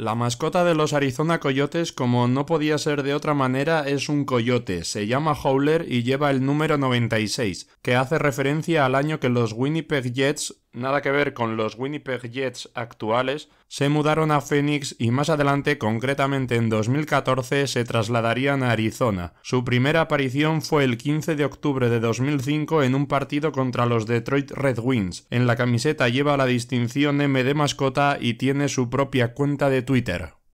La mascota de los Arizona Coyotes, como no podía ser de otra manera, es un coyote, se llama Howler y lleva el número 96, que hace referencia al año que los Winnipeg Jets nada que ver con los Winnipeg Jets actuales, se mudaron a Phoenix y más adelante, concretamente en 2014, se trasladarían a Arizona. Su primera aparición fue el 15 de octubre de 2005 en un partido contra los Detroit Red Wings. En la camiseta lleva la distinción M de mascota y tiene su propia cuenta de Twitter.